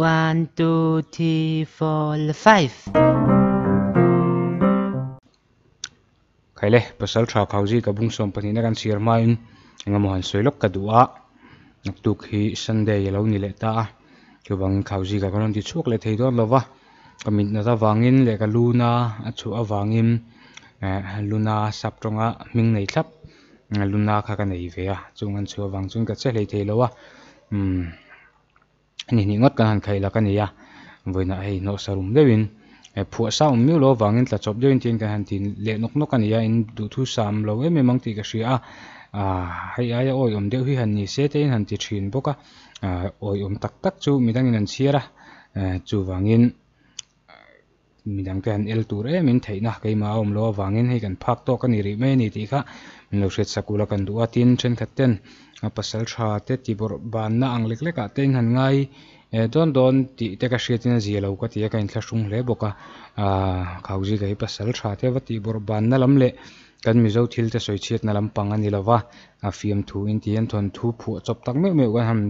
One, two, three, four, five. Kaile, pasal tra kauzi kabung som panina kan sir main ngamohan soilok kadua. Naktuk hi Sunday yellow ni leta. Kubang kauzi ka kanon ti chuk le thei don lova. Kamit na ta à wangin à, le ka luna achu awangin luna sap tonga ming nei tlap. À, luna kha ka nei ve a chungan chu awang chun ka che le thei lowa. Hmm ni ni ngot kan han khai la kan ya voina hei no sarum deuin phu sa um mi lo wangin tla chop deuin tin kan han tin le nok nok kan ya in du thu sam lo em mang ti ka shi a à hay ai ơi à? ông đeo huy hàn ni sẽ tên hàn ti truyền bốc à ơi ông tắc tắc chu mi đang in an chia ra à, chu vàng in midang te an el tur em in theina keima om lo awangin hei kan phak to kan iri me ni tih kha min lo hret sakula kan du trên then khaten a pasal tha thì tibor ban na ang lek leka ah te han ngai e don don ti te ka hretin a zia lo ka tia ka in sung hrung hle boka a khauji ka hi pasal tha vậy thì tibor ban na lam le kan mizo thil te soichiat na lam panga ni lova a fiam thu in tian thon thu phu chụp tak me me kan ham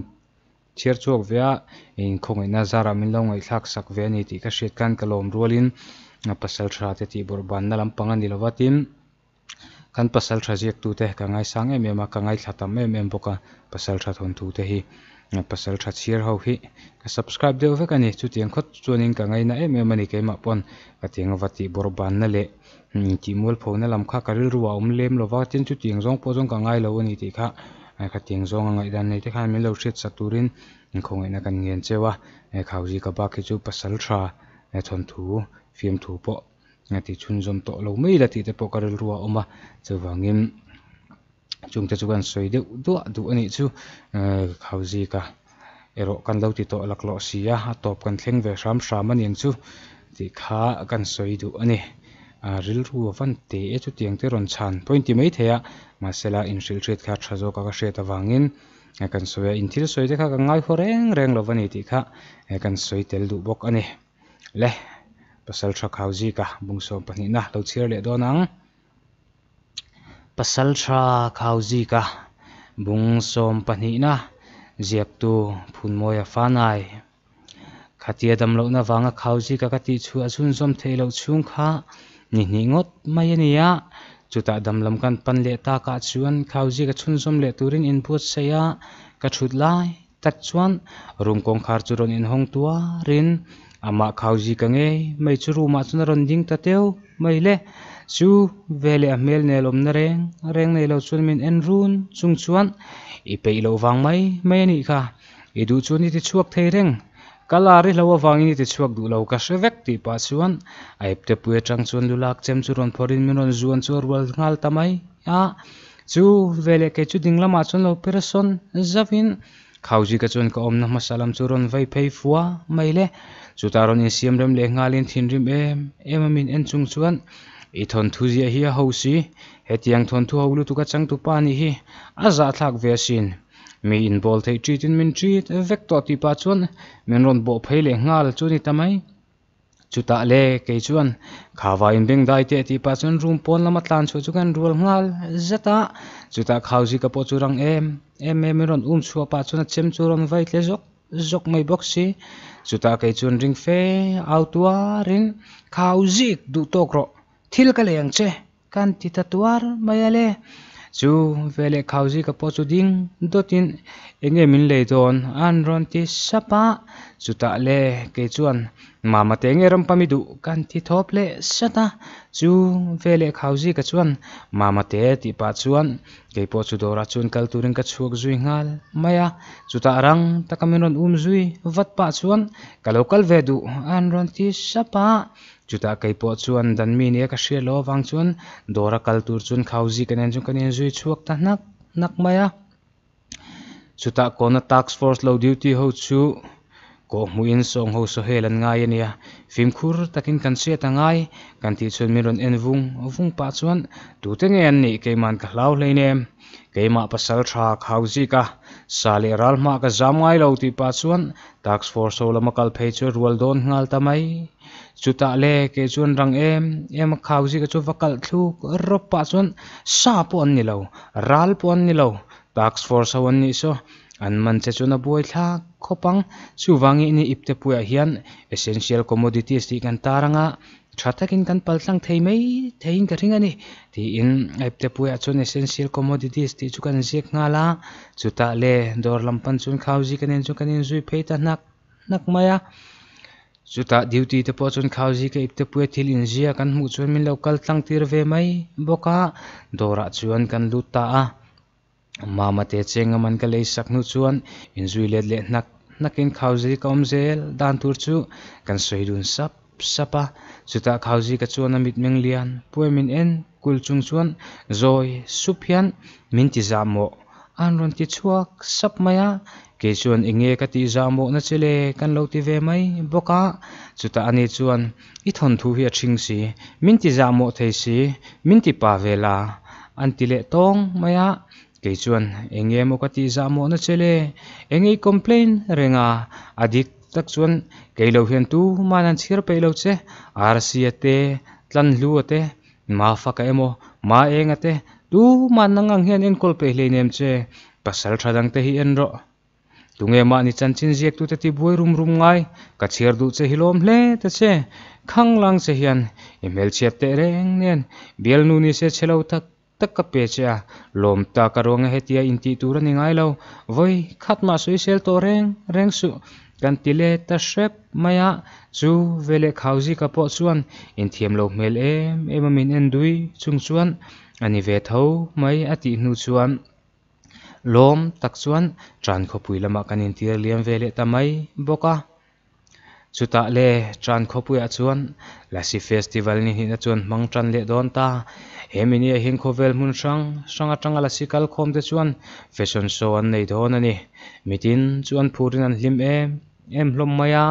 chiar chuak via in khongina zaram in longai thlak sak ve ni ti ka hriat kan kalom rualin pasal thra te ti bur ban na lampang ani lowatin kan pasal thra jek tu te ka ngai sang em ema ka ngai thatam em em boka pasal thra thon tu te hi pasal thra chiar ho hi các subscribe deuh vek ani chu tiang khot chuanin ka ngai na em em ani keima pon tiếng ka tiang wati bur ban na le hmm, ti mul phone lam kha karil ruwa um lem lowa tin chu tiang jong po jong ka ngai lo ani ti kha ai khát kha tiang zawng a ngaih dan nei te khan min lo hrit saturin in khong na kan ngen chewa e khau ji ka ba khi chu pasal tha e thon phim fiam thu po ngati chun lâu zom to lo mai la ti te po karel ruwa oma chawangin chung te chuan soi deuh duah du ani chu khau ji ka ero kan lo ti to lak lo sia a top kan thleng ve ram ram ani chu ti kha kan soi du ani a ril ru van te e chu tiang te ron chan point ti mai theya masela in ril thret kha thazo ka ka shet awangin e kan soya in thil soi te kha ka ngai ho reng reng lo vani ti kha e kan soi tel du bok ani le pasal tha khau ji ka bung som pani na lo chhir le do nang pasal tha khau ji ka bung som pani na ziak tu phun moi a fanai khatia dam lo na wanga khau ji ka ka ti chu a chun som thei chung kha ni hnih ngot mai ania chuta damlam kan pan leh ta ka chuan khauji ka chhun zum leh turin input seya ka thut lai tak chuan room kong khar chu ron in hong tua rin ama khauji ka nge mai chu room a chuna ron ding ta teu mai le chu vele a mel ne lom na reng reng nei lo chun min en run chung chuan i pe lo wang mai mai ani kha i chu ni ti chuak thei reng kalari lo awangin ti chuak du lo ka hrevek ti pa chuan aipte pui atang chuan lulak chem chu ron phorin min ron zuan chu rual ngal tamai a chu vele ke chu dinglama chuan lo person zavin khauji ka chuan ka omna masalam chu ron vai phei fuwa maile chu taron in siam rem le ngalin thinrim em em min en chung chuan i thon thu zia hi ho si hetiang thon thu ho lu tu ka chang tu pa ni hi a za thak ve sin mi involve thei chi tin min chi vek to ti pa chuan min ron bo pheile ngal chu ni tamai chuta le ke chuan khawa in beng dai te ti pa chuan room pon lama tlan chu chu kan rul ngal zata ah. chuta khauji ka po churang em em em ron um chu pa chuan chem chu ron vai tle jok jok mai boxi chuta ke chuan ring fe autua rin khauji du tokro thil ka leng che kan ti tatuar mai ale chú về chu vele khawji ka po chu ding dotin enge mình lấy don an ron ti sapa chuta le ke chuan mama te nge ram pami du kan ti thop le sata chu vele khawji ka chuan mama te ti pa chuan ke po chu dora cái kal turin ka chhuak zui ngal maya chuta rang takamin ron um zui vat pa chuan kalokal về du an ron ti sapa chúng chuta kai po chuan dan mi ne ka hria lo wang chuan dora kal tur cái khauji kanen chu kanen zui chuak ta nak chúng ta có kona tax force lo duty ho chu ko muin song ho so ngay ngai ania fim khur kinh kan se ta ngai kan ti chun miron en vung vung pa chuan tu te nge an ni ke man lên hlau cái ne ke ma pasal tha khauji ka sale ral ma ka zam ngai lo ti pa chuan task force ho lamakal phe chu rual don ngal ta mai chuta le cái chuan rằng em em khaw ji ka chu vakal thu ropa chuan sa pon ni lo ral pon ni lo tax force awan ni so an man che chuna buai thla khopang chuwangi ni ipte puya hian essential commodities ti kan taranga thatakin kan paltlang theimei thein ka ringa ni ti in ipte puya chun essential commodities ti chu kan zek ngala chuta le khao lampan cái khawji kanin chu kanin zui phei ta nak nak maya chuta duty te po chun khauji ke ikte pue thil injia kan mu chuan min local tlang tir ve mai boka dora chuan kan luta a mama te chenga man ka lei sak nu chuan injui le le nak nakin khauji kom zel dan tur chu kan soidun sap sapa chuta khauji ka chuan amit meng lian pue min en kul chung chuan zoi suphian min ti zamo an ron ti chuak sap maya cái ke chuan enge ka ti zamo na chile kan lo ti ve mai boka chuta anh chuan i thon thu hi a thing si min ti zamo thei si min ti pa vela an ti le tong maya ke chuan enge mo ka ti zamo na chile engei complain renga adik tak chuan keilo hian tu lâu chhir à che rca te tlan hlu te ma fa ka emo ma enga te tu man nangang hiện in kol pe hle nem che pasal thadang te hi en ro tunge ma ni chan chin ziak tu te ti boi rum rum ngai cắt chiar du che hilom hle te che khang lang che hian imel chiap te reng nen bial nu ni se lâu tak tak ka pe cha lom ta ka rong he tia in ti tur ni ngai lo voi khat ma sui sel to reng reng su tì tile ta shep maya chu vele khauji ka po chuan in thiam lo mel em em min en dui chung chuan ani ve tho mai ati nu suan lom tak chuan tran kho pui lama kan in tir liam ve le ta mai boka chuta le tran kho pui a chuan si festival ni hin a chuan mang tran le don ta hemini a hing kho vel mun sang sanga tanga lasi kal khom te chuan fashion show an nei don ani mitin chuan purin an hlim em em lom maya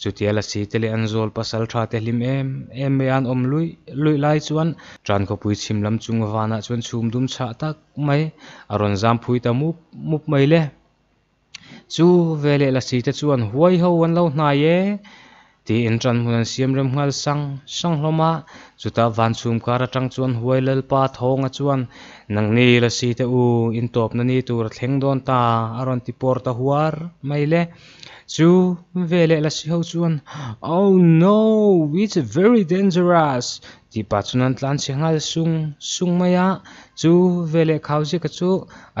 chutiala si tele anzol pasal tha te hlim em em mean om lui lui lai chuan tran ko pui chim lam chung wana chuan chum dum cha tak mai aron zam phui ta mup mup mai le chu vele la si te chuan huai ho an lo hna ye ti in tran mun an siam rem ngal sang sang hloma ah, chuta van chum kar atang chuan huailel pa thong a chuan nang ni la si te u in top na ni tur thleng don ta aron ti por ta huar maile, chu vele la si ho chuan oh no it's very dangerous ti pa chunan tlan si ngal sung sung maya ah. chu vele khau ji ka chu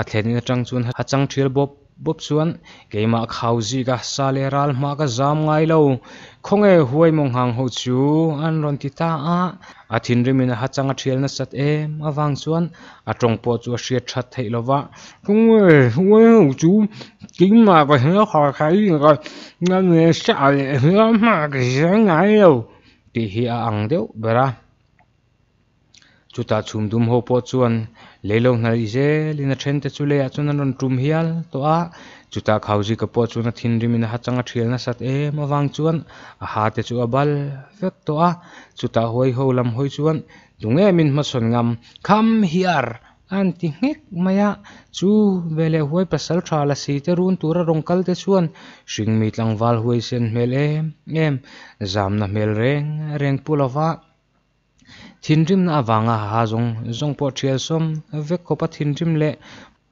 a thlenin atang chuan hachang thil bob bop chuan keima khauji ka saleral ma ka zam ngai lo khonge huai mong hang ho chu an ron ti ta a athin rimin ha changa thielna sat em awang chuan atong po chu hria tha thei lova kungwe huai chu king ma ka hna kha khai ka ngan ne sa le ma ka zang ngai lo ti hi a ang deuh bera ta chung chuta chumdum ho po chuan leilo hnal zelin a thente chu le a chuan an ron tum hial to a chuta khauji ka po chuan a thin rimin ha changa thialna sát em awang chuan a ha te chu abal vek to a chuta hoi ho lam hoi chuan tunge min ma son ngam kham hiar an ti chú về chu vele huai sầu tha là si te run tura rongkal te chuan hring mi lang wal huai sen mê em em zam na hmel reng reng pulawa Thi ndrim na avaanga haa zhung, zhung po tiaa som, vek ko pa thi ndrim le,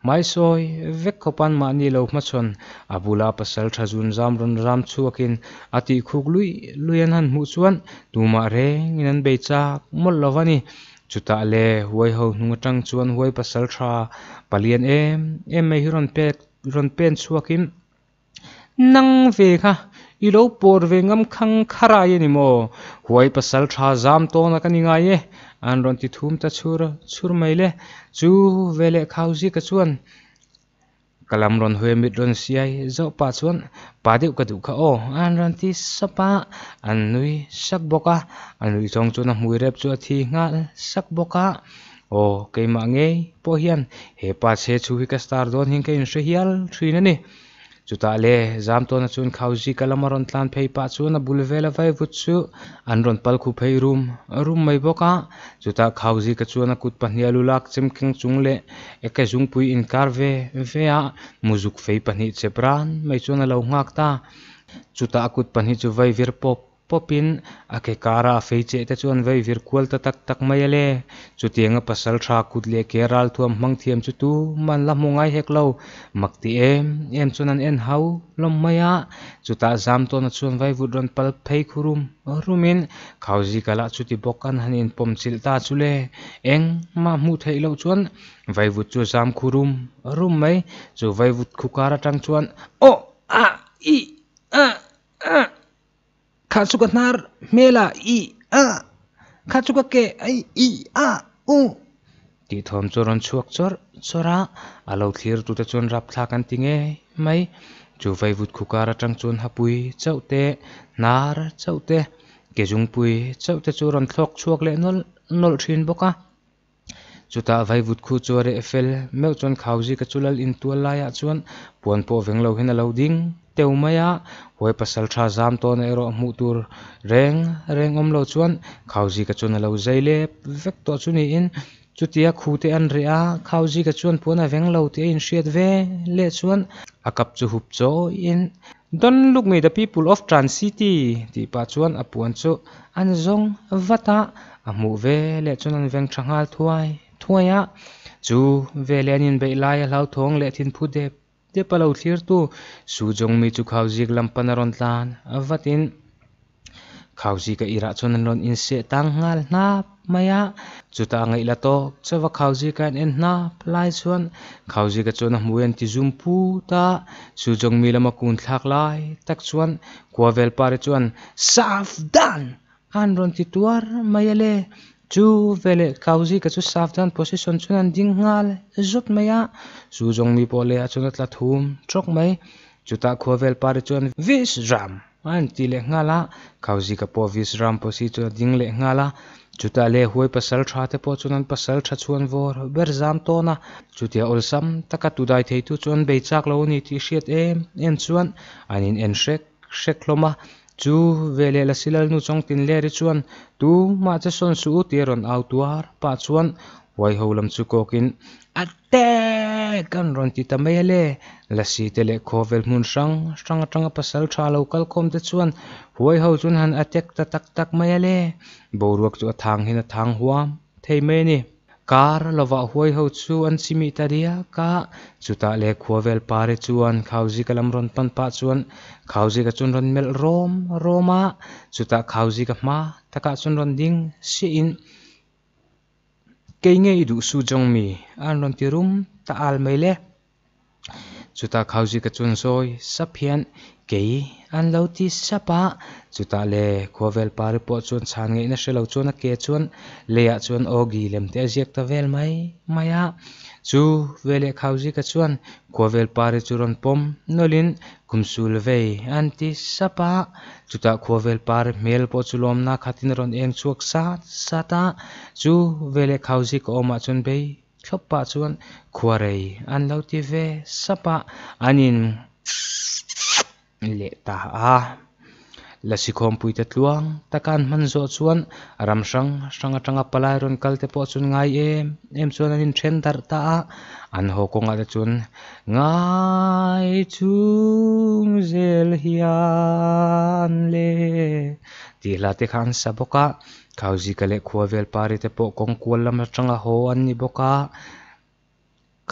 mai sooy, vek ko pa nmaa ni loo ma chon, abu laa pa sal tra zoon zaam ron raam chua kin, ati i khuglui, luyan han muu chuan, tu maa re, nganan bay chaak, mol loo wani, chutaa lee, huay hau tang chuan huay pa sal tra, palian ee, ee mehi ron peen chua nang vee khaa. i lo por ve ngam khang khara ye ni mo huai pasal tha jam to na kan ingai ye an ron ti thum ta chur chur mai le chu vele khauji ka chuan kalam ron hue mit ron siai zo pa chuan pa deuh ka du kha o an ron ti sapa an nui sak boka an nui chong chu na mui rep chu thi nga sak boka o ma nge po hian he pa che chu hi ka star don hin ka in hrial thrin ani chutale zam to na chun khauji kalamaron tlan phei pa chu na bulvela vai vu chu anron pal khu phei room room mai boka chuta khauji ka chu na kut pahnia lulak chimking chungle eke jungpui in karve vea muzuk phei pani chepran mai chu na lo ngak ta chuta akut pani chu vai vir pop popin ake kara fei che te chuan vei vir kual ta tak tak mai ale chutianga pasal tha kut le keral thuam mang thiam chu tu man la mungai hek lo makti em em chuan en hau lom maya chuta zam ton a chuan vai vut ron pal phei khurum rumin khauji kala chuti bokan hanin pom chil ta chule eng ma mu thei lo chuan vai vut chu zam khurum rum mai chu vai vut khukara tang chuan o a i a a khatsuka thar mela i a khatsuka ke ai i a u ti thom choron chuak chor chora alo thlir tu te chon rap thla kan tinge mai chu vai vut khukara tang chon hapui chaute nar chaute ke jung pui chaute churon thlok chuak le nol nol thin boka chuta vai vut khu chore efel meu chon khauji ka chulal in tual laia chuan puan po venglo hena lo ding teu mai a hoi pasal tha zam to na ero mu tur reng reng om lo chuan khauji ka chuna lo zai le vek to chu ni in chutia khute an re a khauji ka chuan pona veng lo te in hriat ve le chuan akap chu hup cho in don look me the people of transity ti pa chuan apuan chu an zong vata amu ve le chuan an veng thangal thuai thuai a chu ve le anin be lai a lau thong le thin phu dep te palau thlir tu su jong mi chu khau jik lam panaron tlan avatin khau ji ka ira chon an lon in se tang ngal na maya chuta ngai la to chawa khau ji kan en na plai chuan khau ji ka chon muan ti zum pu ta su jong mi lama kun thak lai tak chuan kwavel pare chuan saf dan an ron ti tuar mayale Zu welle kasi ka zu saftan posi son zun an ding ngaal zut me ya Su zong mi po le a zunat la thum chok mei Zu ta kua vel pari zun vis ram An ti le ngala kasi ka po vis ram posi zun a ding le ngala Zu ta le hui pasal cha te po zun an pasal cha zun vor ber zan tona Zu ti a ul sam ta ka tu dai teitu zun bei cak la uni ti shiet e En zun an in en shek shek loma Chú chu vele la silal nu chong tin le ri chuan tu ma cha son su tiền ron au tuar pa chuan wai ho lam chu kokin atte gan ron ti tamai le la si te le khovel mun sang sang tang pasal tha lo kal khom te chuan huai ho chun han atek ta tak tak mai le ruột chu thang hin thang hoa, thei mai nè car lova huai ho chu an chimi ta dia ka chuta le khuavel pare chuan khauji kalam ron pan pa chuan khauji ka chun ron mel rom roma chuta khauji ka ma taka chun ron ding si in kei nge idu su jong mi an ron ti rum ta al mai le chuta khauji ka chun soi saphian ke an lo ti sapa chuta le khovel par po chuan chan ngei na hrelo chuan a ke chuan leya chuan ogi lem te ajiak ta vel mai maya chu vele khauji ka chuan về par churon pom nolin kumsul ve an ti sapa chuta khovel par mel po chulom na khatin ron eng chuak sa sata chu vele khauji ko ma chuan be thlopa chuan khuarei an lo ti ve anh anin lệ ta à là si khom pui te ta takan man zo chuan ram sang sanga tanga palai ron kal po chun ngai em em chuan anin then dar ta a an ho ko nga te chun ngai chung zel hian le ti la te khan saboka khauji kale khuavel pari te po kong kual lam tanga ho an ni boka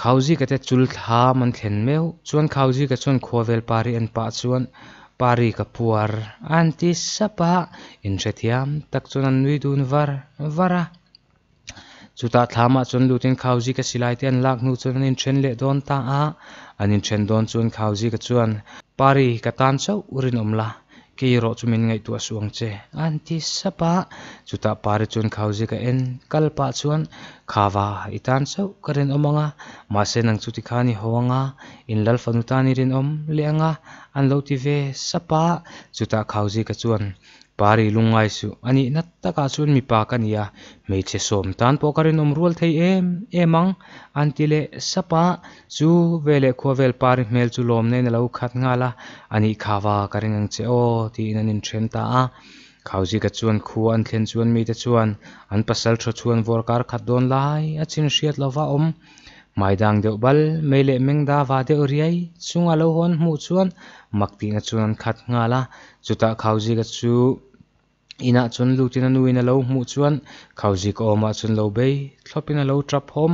khauji ka te chul tha man thlen meu chuan khauji ka chuan khovel pari an pa chuan pari ka puar anti sapa in thiam tak chuan an nui dun var vara chuta thlama chuan lutin khauji ka silai te an lak nu chuan in thren le don ta a an in thren don chuan khauji ka chuan pari ka tan chho urin omla kei ro chu min ngai tu a suang che an ti sapa chu ta par chun khau je ka en kal pa chuan khawa i tan so karen omanga ma se nang chu ti khani in lal fanu rin om lianga an lo ti sapa chu ta khau pari lungai su ani natta ka chul mi pa kan ya me che som tan po karin um rul thei em emang antile sapa chu vele kho vel pari mel chu lom nei na lo khat nga la ani khawa karin ang che o ti nan in tren ta a khawji ka chuan khu an thlen chuan mi te chuan an pasal tho chuan vor kar khat don lai a chin shiat lova om maidang deuh bal meile mengda va deuh riai chunga lo hon hmu chuan maktina chuan khat nga la chuta khauji ga chu ina chun lutina nuina lo hmu chuan khauji ko oma chun lo be thlopina lo trap hom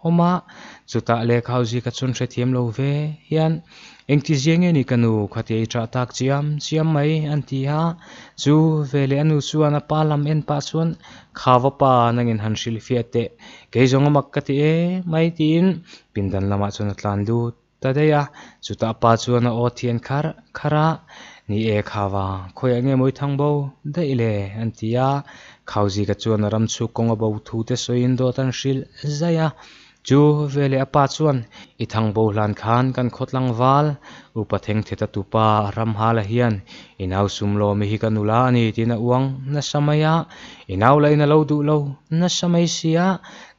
homa chuta le khauji ka chun hrethiam lo ve hian engti zeng eni kanu khati tha tak chiam chiam mai anh ti ha chu vele anu anh an làm en pa chuan khawa pa nangin han hril fiate ke zongamak ka ti e mai tin làm anh pindan lama chuan atlan lu tadeya chuta pa chuan a othian khar khara ni e khawa khoi ange moi thangbo daile an tia khauji ka chuan ram chu konga bo thu te soin do tan hril zaya chu vele apa chuan i thang bo hlan khan kan khawtlang val upa theng theta tupa ram hala hian inau sum lo mi hi kan ula ani tin a uang na samaya inau lai na lo du lo na samai sia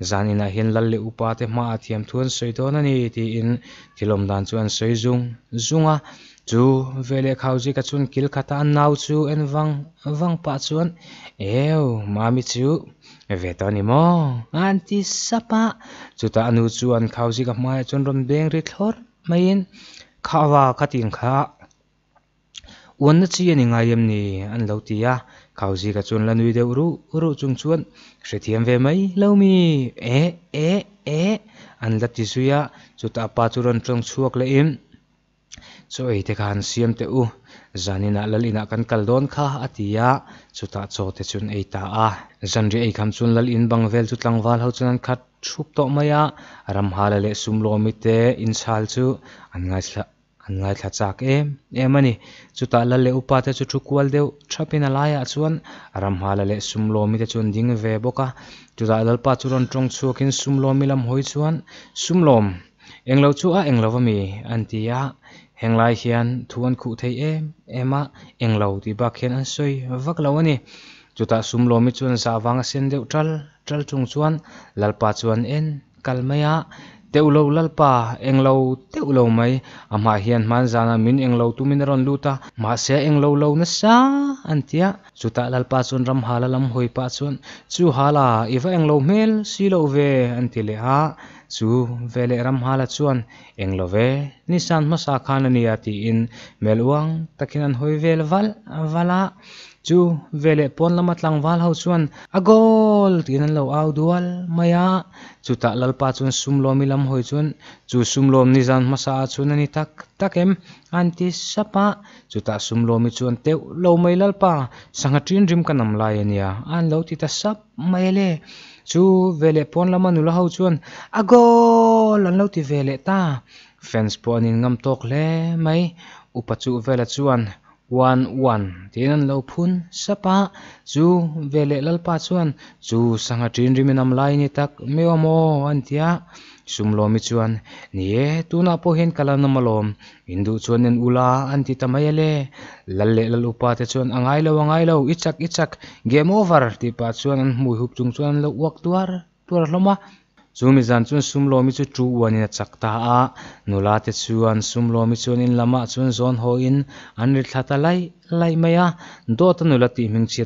zanin a lal le upa te ma athiam thuan soidon ani ti in thilom dan chuan zung zunga chu vele khauji ka chun kil khata an nấu chu en vang vang pa chun, eo mami chu về tao ni mo anti sapa chu ta anu chu an khauji ka mai chun rom beng hor ri thlor main khawa khatin kha uan na chi ani ngay em ni an lo ti ya khauji ka chun lanui deu ru ru chung chun, chuan hrethiam về mai lo mi e e e an lati suya chu ta pa chun ron tong chuak le im chu ei eh, te khan siam te u zanina lalina kan kaldon kha atia chuta chote chun ei eh, ta a zanri ei eh, kham chun lal in bang vel chu tlangwal ho chuan khat thup to maya ram hala le sumlo mi te insal chu an ngai thla an ngai thla chak em em ani chuta lal le upa te chu thukwal deu thapin alaya chuan ram hala le sumlo mi te chun ding ve boka chuta lal pa churon tong chukin sumlo mi lam hoi chuan sumlom englo chu a englo mi antia heng lai hian thu an khu thei em em ema eng lo ti ba khen an soi vak lo ani ta sum lo mi chuan sa dạ wang sen deuh tral tral chung chuan lalpa chuan en kal maia pa, teulo lalpa englo teulo mai ama hian manjana min englo tumin ron luta ma se englo lo na sa antia chuta pa chun ram hala hoi pa chun chu hala iwa englo mel silo ve antile a chu vele ram hala chuan englo ve nisan ma sa khanani ti in melwang takin an hoi vel val vala chu vele pon lama tlangwal ho chuan agol tin an lo au dual maya chu ta lalpa chun sumlom i lam hoi chun chu sumlom ni zan masa chun ani tak takem anti sapa chu ta sumlom i chuan te lo mai lalpa sangatrin rim kanam lai ania an lo ti ta sap mai le chu vele pon lama nula ho chuan agol an lo ti vele ta fans pawh anin ngam tawk le mai upa chu vela chuan wan wan tinan lo phun sapa zu vele pa chuan chu sanga tin rimin am lai ni tak mewa mo antia sum lo mi chuan ni e tu na po hen kala na malom hindu chuan en ula anti tamai le lal upa te chuan angai lo angai lo ichak ichak game over ti pa chuan an hmui hup chung chuan lo wak tuar tuar hloma zumi zan chun sumlo mi chu tu wan ya chakta a nulate chuan sumlo mi chu in lama chun zon ho in anri thata lai lai maya do ta nulati ming che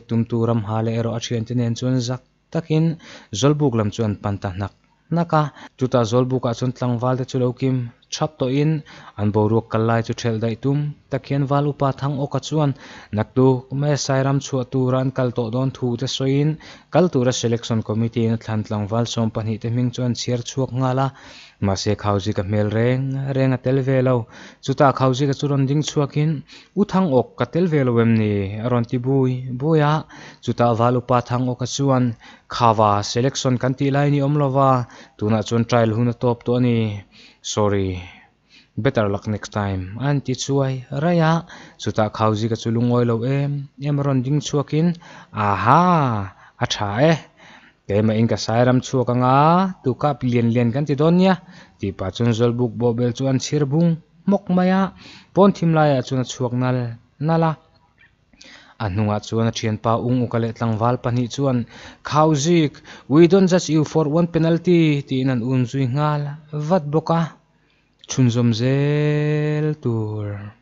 hale ero athian ten en zak takin zolbuk lam chuan panta nak naka tuta zolbuk a chun tlangwal de chulokim thap to in an boruak kalai chu thel dai tum takian wal upa thang oka chuan naktu me sairam chu tu ran kal to don thu te in kal tu tura selection committee na thantlang wal som pani te ming chuan chiar chuak ngala ma se khauji ka mel reng reng a tel velo chuta khauji ka churon ding chuakin u thang ok ka tel velo em ni aron ti bui buya chuta wal upa thang oka chuan khawa selection kan ti lai ni omlova tuna chuan trial huna top to ani sorry better luck next time an ti chuai raya chuta khauji ka chulungoi lo em em ron ding chuakin aha a tha e eh. kema in ka sairam chuak anga tu ka plian lian kan ti don nia ti pa chun zol buk bo bel chu an chirbung mok maya pon thim lai a chuna chuak nal nala a hnunga chuan a thian pa ung ukale tlangwal pani chuan khauzik we don't just you for one penalty ti nan un zui ngal vat boka 춘섬셀 돌